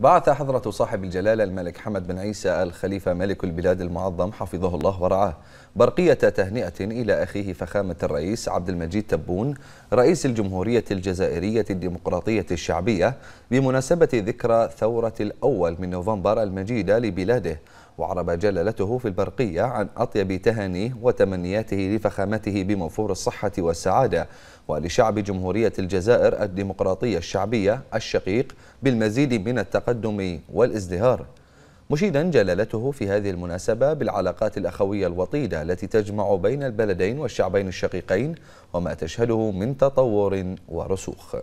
بعث حضرة صاحب الجلالة الملك حمد بن عيسى الخليفة ملك البلاد المعظم حفظه الله ورعاه برقية تهنئة إلى أخيه فخامة الرئيس عبد المجيد تبون رئيس الجمهورية الجزائرية الديمقراطية الشعبية بمناسبة ذكرى ثورة الأول من نوفمبر المجيدة لبلاده وعرب جلالته في البرقية عن أطيب تهانيه وتمنياته لفخامته بموفور الصحة والسعادة ولشعب جمهورية الجزائر الديمقراطية الشعبية الشقيق بالمزيد من التقدم والازدهار مشيدا جلالته في هذه المناسبة بالعلاقات الأخوية الوطيدة التي تجمع بين البلدين والشعبين الشقيقين وما تشهده من تطور ورسوخ